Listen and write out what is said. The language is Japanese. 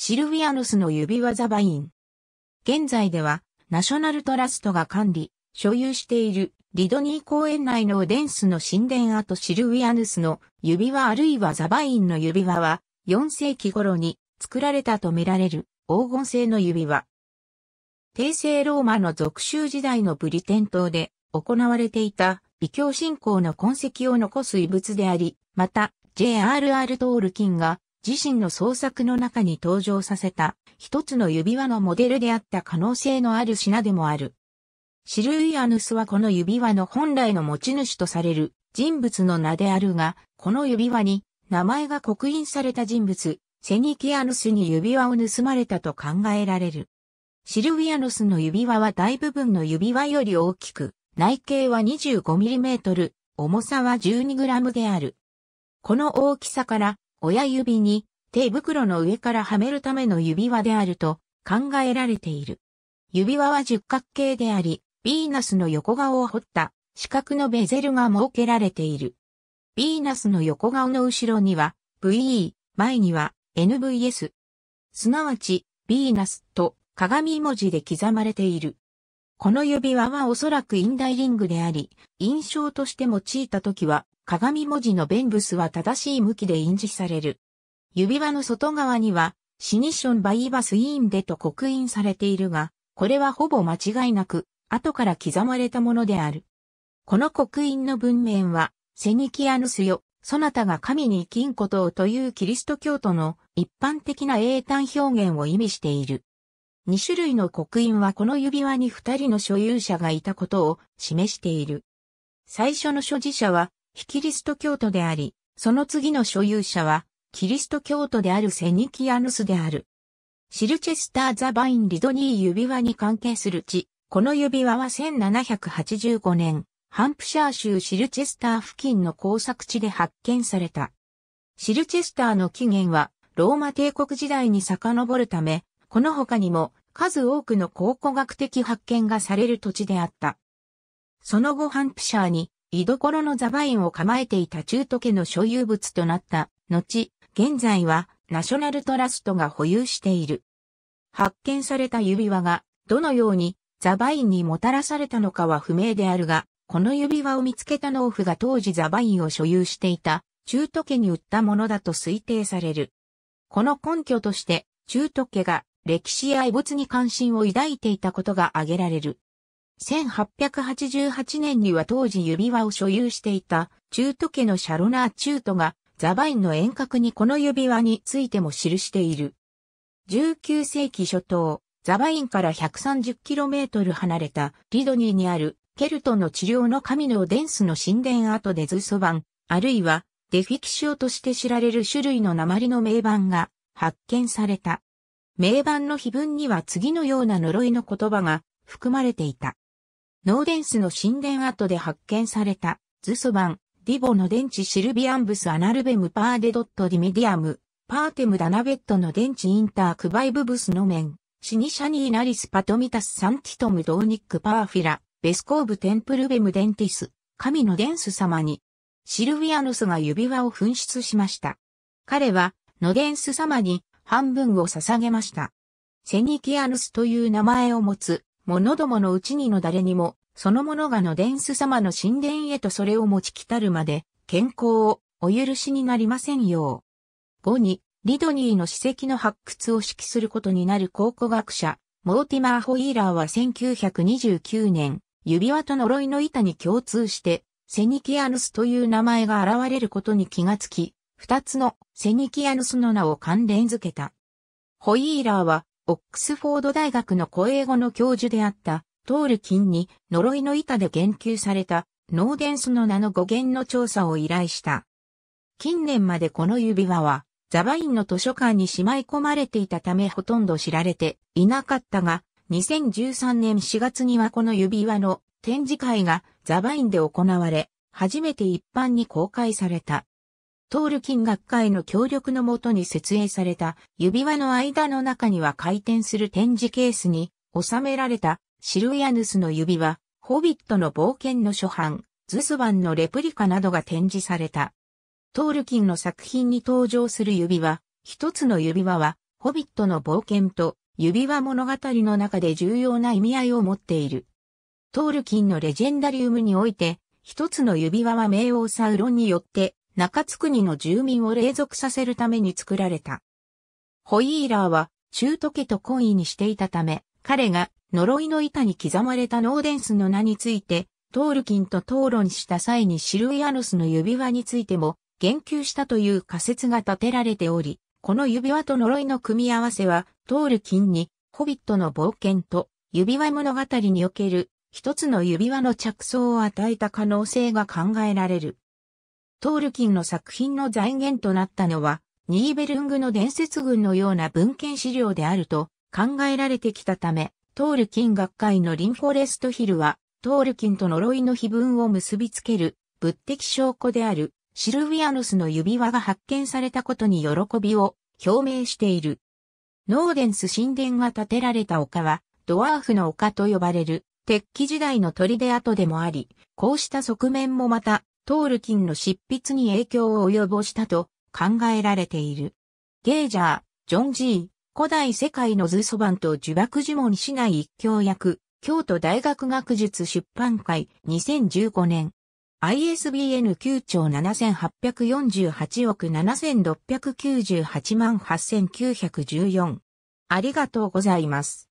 シルビアヌスの指輪ザバイン。現在では、ナショナルトラストが管理、所有しているリドニー公園内のオデンスの神殿跡シルビアヌスの指輪あるいはザバインの指輪は、4世紀頃に作られたとみられる黄金製の指輪。帝政ローマの属州時代のブリテン島で行われていた異教信仰の痕跡を残す遺物であり、また J.R.R. トールキンが自身の創作の中に登場させた一つの指輪のモデルであった可能性のある品でもある。シルイアヌスはこの指輪の本来の持ち主とされる人物の名であるが、この指輪に名前が刻印された人物、セニキアヌスに指輪を盗まれたと考えられる。シルイアヌスの指輪は大部分の指輪より大きく、内径は 25mm、重さは 12g である。この大きさから親指に手袋の上からはめるための指輪であると考えられている。指輪は十角形であり、ヴィーナスの横顔を彫った四角のベゼルが設けられている。ヴィーナスの横顔の後ろには VE、前には NVS。すなわち、ヴィーナスと鏡文字で刻まれている。この指輪はおそらくインダイリングであり、印象として用いた時は鏡文字の弁ブスは正しい向きで印字される。指輪の外側には、シニションバイバスイーンデと刻印されているが、これはほぼ間違いなく、後から刻まれたものである。この刻印の文面は、セニキアヌスよ、そなたが神に生きんことをというキリスト教徒の一般的な英単表現を意味している。2種類の刻印はこの指輪に2人の所有者がいたことを示している。最初の所持者は非キリスト教徒であり、その次の所有者は、キリスト教徒であるセニキアヌスである。シルチェスター・ザ・バイン・リドニー指輪に関係する地、この指輪は1785年、ハンプシャー州シルチェスター付近の工作地で発見された。シルチェスターの起源は、ローマ帝国時代に遡るため、この他にも数多くの考古学的発見がされる土地であった。その後ハンプシャーに居所のザバインを構えていた中都家の所有物となった、後、現在はナショナルトラストが保有している。発見された指輪が、どのようにザバインにもたらされたのかは不明であるが、この指輪を見つけた農夫が当時ザバインを所有していた中都家に売ったものだと推定される。この根拠として、中都家が歴史や遺物に関心を抱いていたことが挙げられる。1888年には当時指輪を所有していた、中都家のシャロナー・チュートが、ザバインの遠隔にこの指輪についても記している。19世紀初頭、ザバインから 130km 離れたリドニーにあるケルトの治療の神のデンスの神殿跡でズソ版、あるいはデフィキシオとして知られる種類の鉛の名盤が発見された。名盤の碑文には次のような呪いの言葉が含まれていた。ノーデンスの神殿跡で発見された、ズソバン、ディボの電池シルビアンブスアナルベムパーデドットディメディアム、パーテムダナベットの電池インタークバイブブスの面、シニシャニーナリスパトミタスサンティトムドーニックパーフィラ、ベスコーブテンプルベムデンティス、神のデンス様に、シルビアノスが指輪を紛失しました。彼は、ノデンス様に半分を捧げました。セニキアヌスという名前を持つ、者どものうちにの誰にも、その者がのデンス様の神殿へとそれを持ち来たるまで、健康をお許しになりませんよう。後に、リドニーの史跡の発掘を指揮することになる考古学者、モーティマー・ホイーラーは1929年、指輪と呪いの板に共通して、セニキアヌスという名前が現れることに気がつき、二つのセニキアヌスの名を関連づけた。ホイーラーはオックスフォード大学の古英語の教授であった、トールキンに呪いの板で言及された、ノーデンスの名の語源の調査を依頼した。近年までこの指輪は、ザバインの図書館にしまい込まれていたためほとんど知られていなかったが、2013年4月にはこの指輪の展示会がザバインで行われ、初めて一般に公開された。トールキン学会の協力のもとに設営された指輪の間の中には回転する展示ケースに収められたシルイアヌスの指輪、ホビットの冒険の初版、ズスワンのレプリカなどが展示された。トールキンの作品に登場する指輪、一つの指輪は、ホビットの冒険と指輪物語の中で重要な意味合いを持っている。トールキンのレジェンダリウムにおいて、一つの指輪は冥王サウロンによって中津国の住民を霊属させるために作られた。ホイーラーは、中時計と懇意にしていたため、彼が呪いの板に刻まれたノーデンスの名について、トールキンと討論した際にシルイアノスの指輪についても言及したという仮説が立てられており、この指輪と呪いの組み合わせは、トールキンに、ホビットの冒険と、指輪物語における、一つの指輪の着想を与えた可能性が考えられる。トールキンの作品の財源となったのは、ニーベルングの伝説群のような文献資料であると考えられてきたため、トールキン学会のリンフォレストヒルは、トールキンと呪いの碑文を結びつける物的証拠であるシルビアノスの指輪が発見されたことに喜びを表明している。ノーデンス神殿が建てられた丘は、ドワーフの丘と呼ばれる、鉄器時代の砦跡でもあり、こうした側面もまた、トールキンの執筆に影響を及ぼしたと考えられている。ゲージャー、ジョン・ジー、古代世界の図書版と呪縛呪文市内一教役、京都大学学術出版会2015年。ISBN 9兆7848億7698万8914。ありがとうございます。